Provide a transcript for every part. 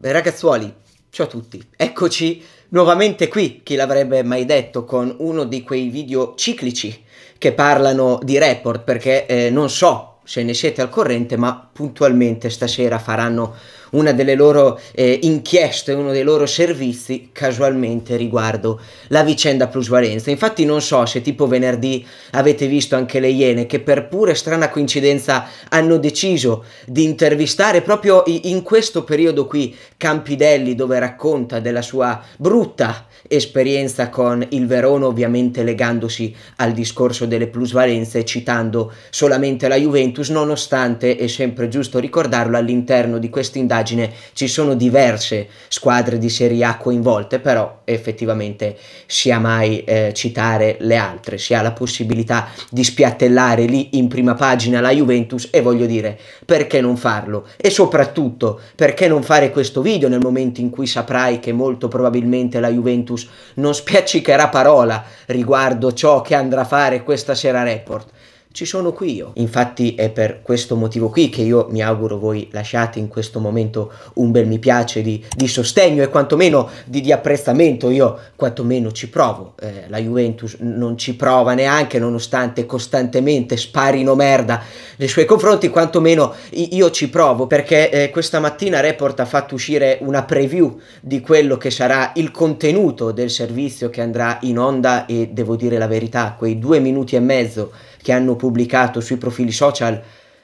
Ragazzuoli, ciao a tutti, eccoci nuovamente qui, chi l'avrebbe mai detto, con uno di quei video ciclici che parlano di report, perché eh, non so se ne siete al corrente, ma puntualmente stasera faranno una delle loro eh, inchieste, uno dei loro servizi casualmente riguardo la vicenda plusvalenza. Infatti non so se tipo venerdì avete visto anche le Iene che per pure strana coincidenza hanno deciso di intervistare proprio in questo periodo qui Campidelli dove racconta della sua brutta esperienza con il Verona ovviamente legandosi al discorso delle plusvalenze citando solamente la Juventus nonostante è sempre giusto ricordarlo all'interno di questa indagine stupidaggine, ci sono diverse squadre di Serie A coinvolte, però effettivamente sia mai eh, citare le altre, si ha la possibilità di spiattellare lì in prima pagina la Juventus e voglio dire perché non farlo e soprattutto perché non fare questo video nel momento in cui saprai che molto probabilmente la Juventus non spiaccicherà parola riguardo ciò che andrà a fare questa sera report ci sono qui io. Infatti è per questo motivo qui che io mi auguro voi lasciate in questo momento un bel mi piace di, di sostegno e quantomeno di, di, apprezzamento, io quantomeno ci provo, eh, la Juventus non ci prova neanche nonostante costantemente sparino merda nei suoi confronti, quantomeno io ci provo perché eh, questa mattina Report ha fatto uscire una preview di quello che sarà il contenuto del servizio che andrà in onda e devo dire la verità, quei due minuti e mezzo che hanno pubblicato sui profili social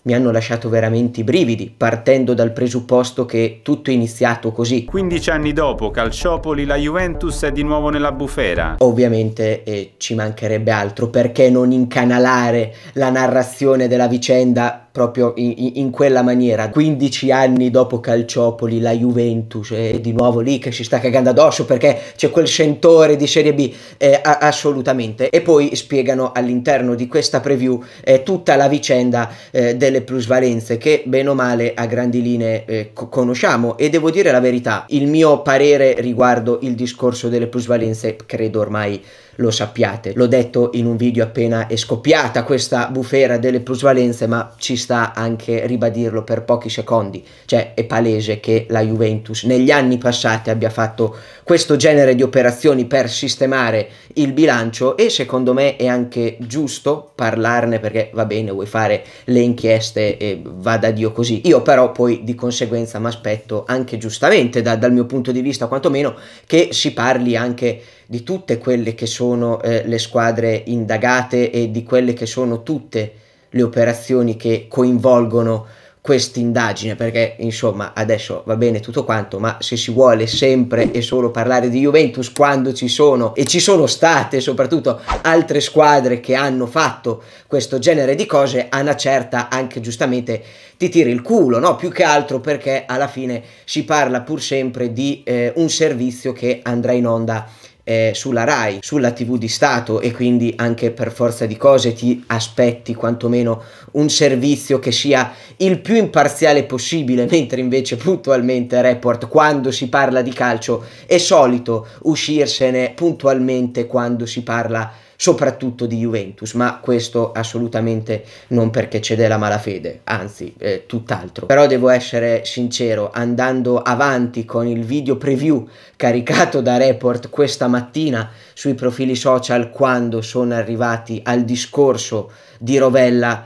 mi hanno lasciato veramente i brividi, partendo dal presupposto che tutto è iniziato così. 15 anni dopo, Calciopoli, la Juventus è di nuovo nella bufera. Ovviamente eh, ci mancherebbe altro, perché non incanalare la narrazione della vicenda proprio in, in, quella maniera. 15 anni dopo Calciopoli, la Juventus è eh, di nuovo lì che si sta cagando addosso perché c'è quel sentore di Serie B, eh, a- assolutamente. E poi spiegano all'interno di questa preview eh, tutta la vicenda eh, delle plusvalenze che bene o male a grandi linee eh, co- conosciamo e devo dire la verità, il mio parere riguardo il discorso delle plusvalenze credo ormai lo sappiate. L'ho detto in un video appena è scoppiata questa bufera delle plusvalenze, ma ci sta anche ribadirlo per pochi secondi. Cioè è palese che la Juventus negli anni passati abbia fatto questo genere di operazioni per sistemare il bilancio e secondo me è anche giusto parlarne perché va bene, vuoi fare le inchieste e vada Dio così. Io però poi di conseguenza mi aspetto anche giustamente da, dal mio punto di vista quantomeno che si parli anche di tutte quelle che sono eh, le squadre indagate e di quelle che sono tutte le operazioni che coinvolgono quest'indagine, perché insomma adesso va bene tutto quanto, ma se si vuole sempre e solo parlare di Juventus quando ci sono e ci sono state soprattutto altre squadre che hanno fatto questo genere di cose, a certa anche giustamente ti tira il culo, no? Più che altro perché alla fine si parla pur sempre di eh, un servizio che andrà in onda eh, sulla RAI, sulla TV di Stato e quindi anche per forza di cose ti aspetti quantomeno un servizio che sia il più imparziale possibile, mentre invece puntualmente Report quando si parla di calcio è solito uscirsene puntualmente quando si parla di soprattutto di Juventus, ma questo assolutamente non perché c'è della malafede, anzi eh, tutt'altro. Però devo essere sincero, andando avanti con il video preview caricato da Report questa mattina sui profili social quando sono arrivati al discorso di Rovella,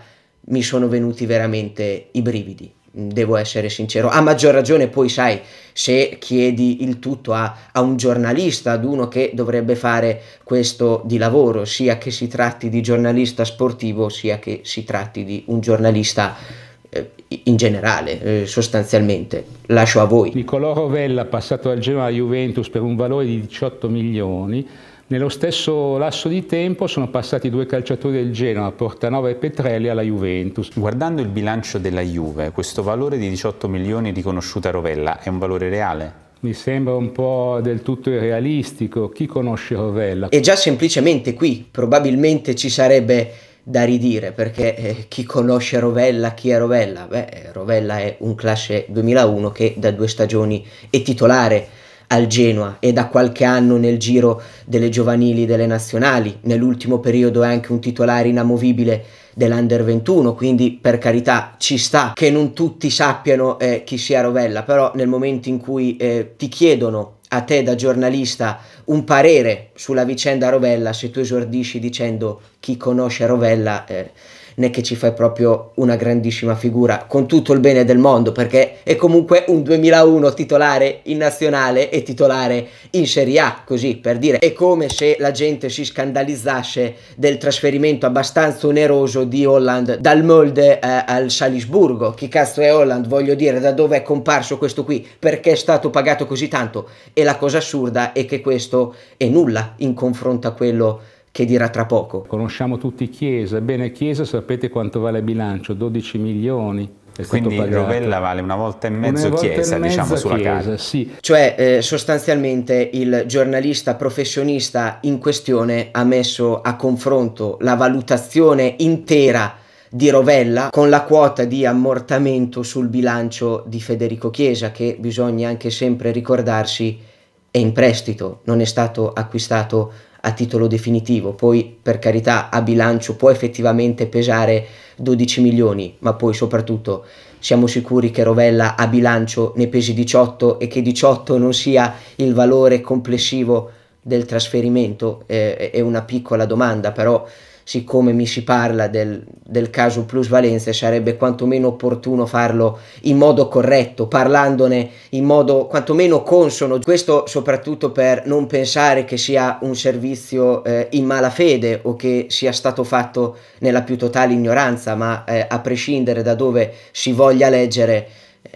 mi sono venuti veramente i brividi. Mm, devo essere sincero. A maggior ragione poi sai se chiedi il tutto a, a, un giornalista, ad uno che dovrebbe fare questo di lavoro, sia che si tratti di giornalista sportivo, sia che si tratti di un giornalista eh, in generale, eh, sostanzialmente. Lascio a voi. Nicolò Rovella, passato al Genoa Juventus per un valore di 18 milioni nello stesso lasso di tempo sono passati due calciatori del Genoa, Portanova e Petrelli, alla Juventus. Guardando il bilancio della Juve, questo valore di 18 milioni riconosciuto a Rovella è un valore reale? mi sembra un po' del tutto irrealistico. Chi conosce Rovella? E già semplicemente qui probabilmente ci sarebbe da ridire perché eh, chi conosce Rovella, chi è Rovella? Beh, Rovella è un classe 2001 che da due stagioni è titolare al Genoa e da qualche anno nel giro delle giovanili delle nazionali, nell'ultimo periodo è anche un titolare inamovibile dell'Under 21, quindi per carità ci sta che non tutti sappiano eh, chi sia Rovella, però nel momento in cui eh, ti chiedono a te da giornalista un parere sulla vicenda Rovella, se tu esordisci dicendo chi conosce Rovella... Eh, né che ci fai proprio una grandissima figura, con tutto il bene del mondo, perché è comunque un 2001 titolare in nazionale e titolare in Serie A, così per dire. È come se la gente si scandalizzasse del trasferimento abbastanza oneroso di Holland dal Molde eh, al Salisburgo. Chi cazzo è Holland? Voglio dire, da dove è comparso questo qui? Perché è stato pagato così tanto? E la cosa assurda è che questo è nulla in confronto a quello che dirà tra poco. Conosciamo tutti Chiesa, ebbene Chiesa sapete quanto vale bilancio, 12 milioni. Quindi Rovella vale una volta e mezzo una chiesa, e mezzo diciamo, sulla casa. Sì. Cioè, eh, sostanzialmente il giornalista professionista in questione ha messo a confronto la valutazione intera di Rovella con la quota di ammortamento sul bilancio di Federico Chiesa, che bisogna anche sempre ricordarsi è in prestito, non è stato acquistato a titolo definitivo, poi per carità a bilancio può effettivamente pesare 12 milioni, ma poi soprattutto siamo sicuri che Rovella a bilancio ne pesi 18 e che 18 non sia il valore complessivo del trasferimento? Eh, è una piccola domanda, però siccome mi si parla del, del caso plusvalenze, sarebbe quantomeno opportuno farlo in modo corretto, parlandone in modo quantomeno consono. Questo soprattutto per non pensare che sia un servizio eh, in malafede o che sia stato fatto nella più totale ignoranza, ma eh, a prescindere da dove si voglia leggere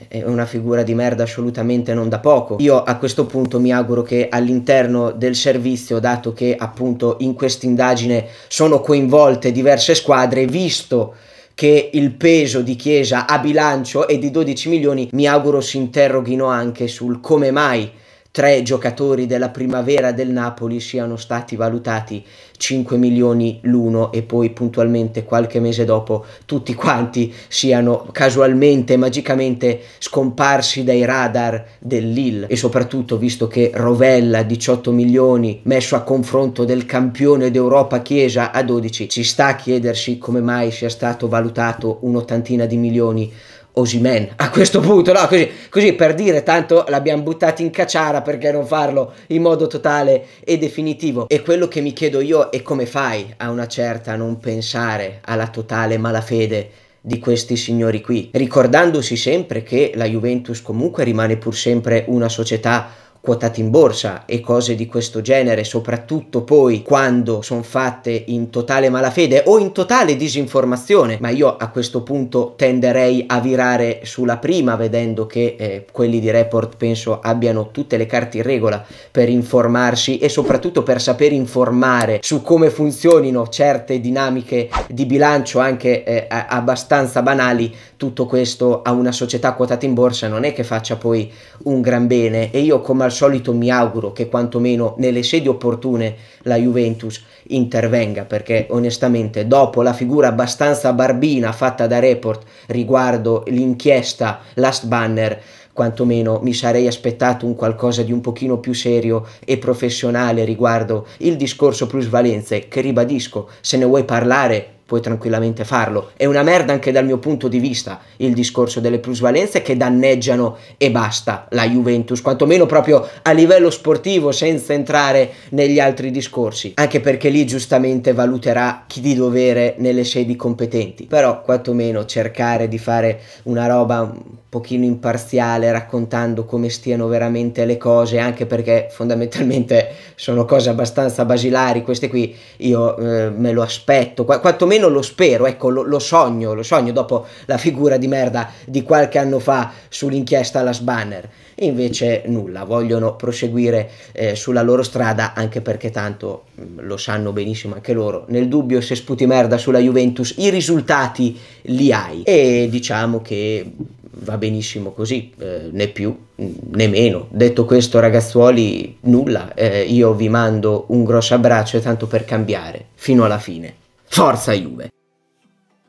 è una figura di merda assolutamente non da poco. Io a questo punto mi auguro che all'interno del servizio, dato che appunto in questa indagine sono coinvolte diverse squadre, visto che il peso di Chiesa a bilancio è di 12 milioni, mi auguro si interroghino anche sul come mai tre giocatori della primavera del Napoli siano stati valutati 5 milioni l'uno e poi puntualmente qualche mese dopo tutti quanti siano casualmente, magicamente scomparsi dai radar del Lille e soprattutto visto che Rovella 18 milioni messo a confronto del campione d'Europa Chiesa a 12 ci sta a chiedersi come mai sia stato valutato un'ottantina di milioni Osimen a questo punto, no? Così, così per dire, tanto l'abbiamo buttato in cacciara perché non farlo in modo totale e definitivo. E quello che mi chiedo io è come fai a una certa a non pensare alla totale malafede di questi signori qui, ricordandosi sempre che la Juventus comunque rimane pur sempre una società quotati in borsa e cose di questo genere, soprattutto poi quando sono fatte in totale malafede o in totale disinformazione, ma io a questo punto tenderei a virare sulla prima vedendo che eh, quelli di report penso abbiano tutte le carte in regola per informarsi e soprattutto per saper informare su come funzionino certe dinamiche di bilancio anche eh, abbastanza banali, tutto questo a una società quotata in borsa non è che faccia poi un gran bene e io come al solito mi auguro che quantomeno nelle sedi opportune la Juventus intervenga perché onestamente dopo la figura abbastanza barbina fatta da Report riguardo l'inchiesta Last Banner quantomeno mi sarei aspettato un qualcosa di un pochino più serio e professionale riguardo il discorso plusvalenze che ribadisco se ne vuoi parlare puoi tranquillamente farlo. È una merda anche dal mio punto di vista il discorso delle plusvalenze che danneggiano e basta la Juventus, quantomeno proprio a livello sportivo senza entrare negli altri discorsi, anche perché lì giustamente valuterà chi di dovere nelle sedi competenti, però quantomeno cercare di fare una roba un pochino imparziale raccontando come stiano veramente le cose, anche perché fondamentalmente sono cose abbastanza basilari, queste qui io eh, me lo aspetto, Qu- quantomeno almeno lo spero, ecco, lo, lo, sogno, lo sogno dopo la figura di merda di qualche anno fa sull'inchiesta alla Sbanner. E invece nulla, vogliono proseguire eh, sulla loro strada anche perché tanto mm, lo sanno benissimo anche loro. Nel dubbio se sputi merda sulla Juventus, i risultati li hai. E diciamo che va benissimo così, eh, né più mm, né meno. Detto questo, ragazzuoli, nulla. Eh, io vi mando un grosso abbraccio, e tanto per cambiare, fino alla fine. Forza Juve!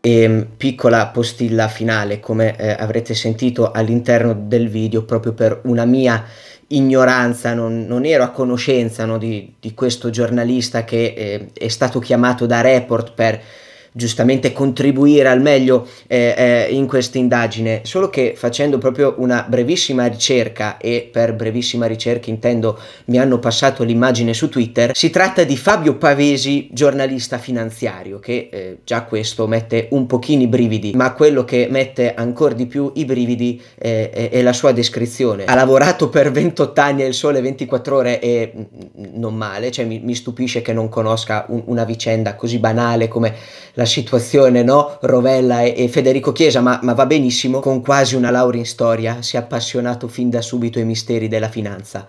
E, ehm, piccola postilla finale, come eh, avrete sentito all'interno del video, proprio per una mia ignoranza, non, non ero a conoscenza no, di, di, questo giornalista che eh, è stato chiamato da Report per giustamente contribuire al meglio eh, eh, in questa indagine, solo che facendo proprio una brevissima ricerca, e per brevissima ricerca intendo mi hanno passato l'immagine su Twitter, si tratta di Fabio Pavesi, giornalista finanziario, che eh, già questo mette un pochino i brividi, ma quello che mette ancora di più i brividi eh, è, è la sua descrizione. Ha lavorato per 28 anni al sole 24 ore e mm, non male, cioè mi, mi stupisce che non conosca un, una vicenda così banale come la situazione, no? Rovella e, e Federico Chiesa, ma, ma va benissimo, con quasi una laurea in storia si è appassionato fin da subito ai misteri della finanza.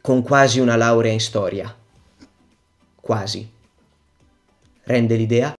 Con quasi una laurea in storia. Quasi. Rende l'idea?